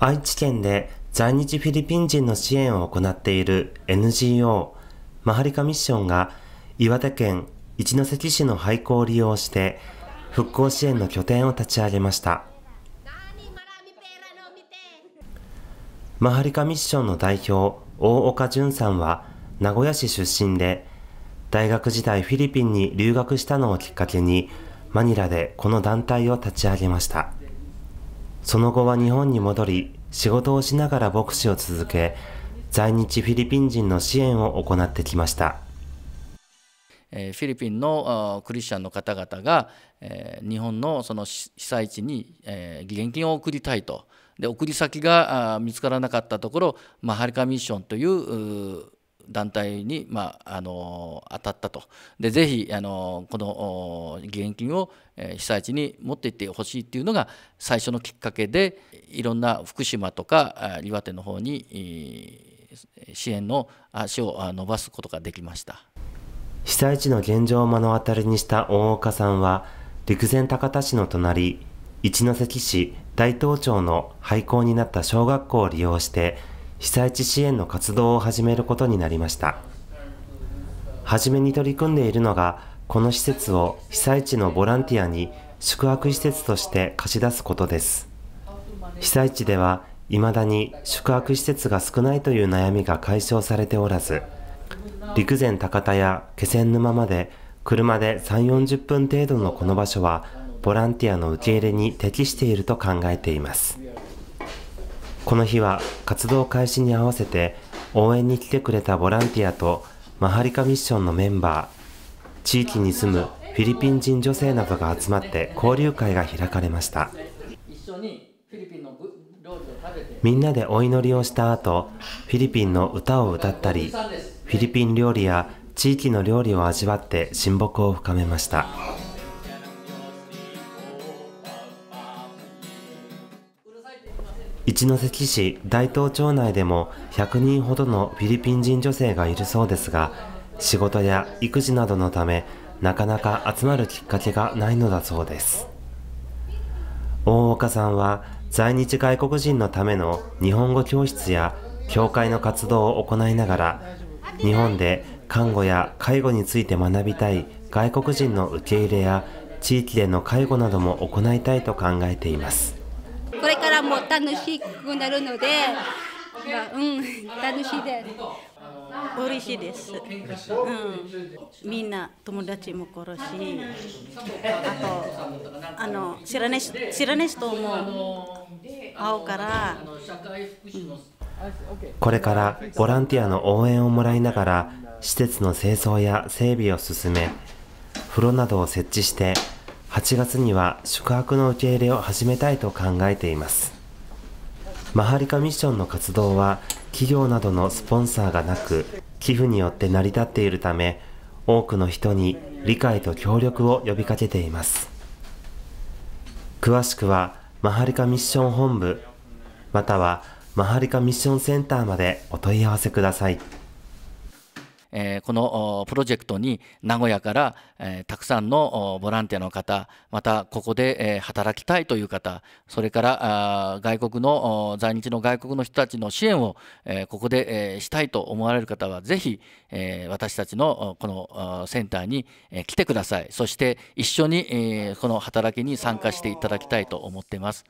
愛知県で在日フィリピン人の支援を行っている NGO マハリカミッションが岩手県一関市の廃校を利用して復興支援の拠点を立ち上げましたマハリカミッションの代表大岡淳さんは名古屋市出身で大学時代フィリピンに留学したのをきっかけにマニラでこの団体を立ち上げましたその後は日本に戻り、仕事をしながら牧師を続け、在日フィリピン人の支援を行ってきました。フィリピンのクリスチャンの方々が日本のその被災地に現金を送りたいとで送り先が見つからなかったところ、まあ、ハリカミッションという団体に、まあ、あの当たったとでぜひあのこの義援金を被災地に持っていってほしいというのが最初のきっかけでいろんな福島とか岩手の方に支援の足を伸ばすことができました被災地の現状を目の当たりにした大岡さんは陸前高田市の隣一関市大東町の廃校になった小学校を利用して被災地支援の活動を始めることになりました。はじめに取り組んでいるのが、この施設を被災地のボランティアに宿泊施設として貸し出すことです。被災地では、未だに宿泊施設が少ないという悩みが解消されておらず、陸前高田や気仙沼まで車で3、40分程度のこの場所は、ボランティアの受け入れに適していると考えています。この日は活動開始に合わせて応援に来てくれたボランティアとマハリカミッションのメンバー、地域に住むフィリピン人女性などが集まって交流会が開かれました。みんなでお祈りをした後、フィリピンの歌を歌ったり、フィリピン料理や地域の料理を味わって親睦を深めました。一関市大東町内でも100人ほどのフィリピン人女性がいるそうですが仕事や育児などのためなかなか集まるきっかけがないのだそうです大岡さんは在日外国人のための日本語教室や教会の活動を行いながら日本で看護や介護について学びたい外国人の受け入れや地域での介護なども行いたいと考えていますこれからも楽しくなるので、まあ、うん、楽しいです。嬉しいです、うん、みんな友達も殺しあとあの知らない知らない人も会うから、うん、これからボランティアの応援をもらいながら施設の清掃や整備を進め風呂などを設置して8月には宿泊の受け入れを始めたいと考えています。マハリカミッションの活動は企業などのスポンサーがなく寄付によって成り立っているため多くの人に理解と協力を呼びかけています詳しくはマハリカミッション本部またはマハリカミッションセンターまでお問い合わせください。えー、このプロジェクトに名古屋から、えー、たくさんのボランティアの方またここで、えー、働きたいという方それから外国の在日の外国の人たちの支援を、えー、ここで、えー、したいと思われる方はぜひ、えー、私たちのこのセンターに、えー、来てくださいそして一緒に、えー、この働きに参加していただきたいと思っています。